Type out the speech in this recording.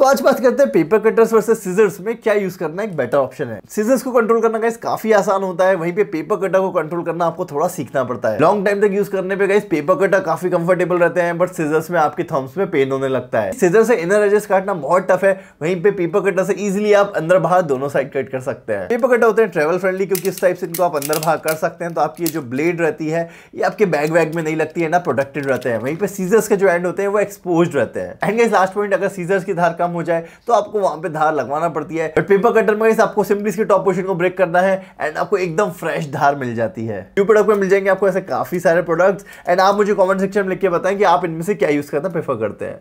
तो आज बात करते हैं पेपर कटर्स वर्सेस सीजर्स में क्या यूज करना एक बेटर ऑप्शन है सीजर्स को कंट्रोल करना गाइस काफी आसान होता है वहीं पे पेपर कटर को कंट्रोल करना आपको थोड़ा सीखना पड़ता है लॉन्ग टाइम तक यूज करने पे गाइस पेपर कटर काफी कंफर्टेबल रहते हैं बट सीजर्स में आपके थम्स में पेन होने लगता है सीजर से इनर एजेस काटना बहुत टफ है वहीं पे पेपर कटर से इजिली आप अंदर बाहर दोनों साइड कट कर सकते हैं पेपर कटर होते हैं ट्रेवल फ्रेंडली क्योंकि इस टाइप से इनको आप अंदर बाहर कर सकते हैं तो आपकी जो ब्लेड रहती है ये आपके बैग वैग में नहीं लगती है ना प्रोटेक्टेड रहते हैं वहीं पे सीजर्स के जो एंड होते हैं वो एक्सपोज रहते हैं एंड गाइस लास्ट पॉइंट अगर सीजर्स की धार कम काम हो जाए तो आपको वहां पे धार लगवाना पड़ती है बट पेपर कटर में आपको सिंपली इसके टॉप पोर्शन को ब्रेक करना है एंड आपको एकदम फ्रेश धार मिल जाती है न्यू प्रोडक्ट में मिल जाएंगे आपको ऐसे काफी सारे प्रोडक्ट्स एंड आप मुझे कॉमेंट सेक्शन में लिख के बताएं कि आप इनमें से क्या यूज़ करना प्रेफर करते हैं